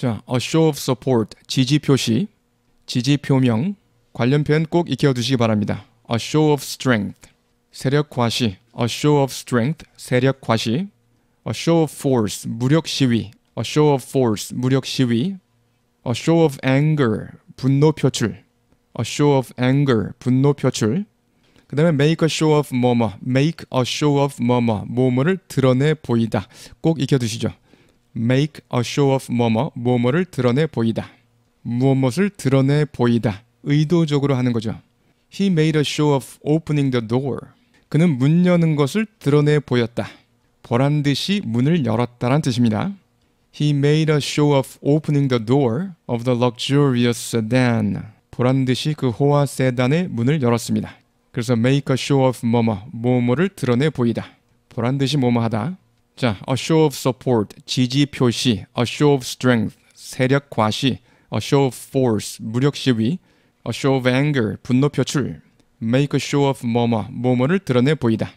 자, a show of support, 지지 표시, 지지 표명, 관련 표현 꼭 익혀 두시기 바랍니다. a show of strength, 세력 과시, a show of strength, 세력 과시, a show of force, 무력 시위, a show of force, 무력 시위, a show of anger, 분노 표출, a show of anger, 분노 표출, 그 다음에 make a show of 뭐뭐, make a show of 뭐뭐, 뭐뭐를 드러내 보이다. 꼭 익혀두시죠. make a show of 뭐뭐 뭐뭐를 드러내 보이다. 무엇을 드러내 보이다. 의도적으로 하는 거죠. He made a show of opening the door. 그는 문 여는 것을 드러내 보였다. 보란 듯이 문을 열었다란 뜻입니다. He made a show of opening the door of the luxurious sedan. 보란 듯이 그 호화 세단의 문을 열었습니다. 그래서 make a show of 뭐뭐, 뭐뭐를 드러내 보이다. 보란 듯이 뭐뭐하다. 자, a show of support, 지지 표시, a show of strength, 세력 과시, a show of force, 무력 시위, a show of anger, 분노 표출, make a show of murmur, 모모를 드러내 보이다.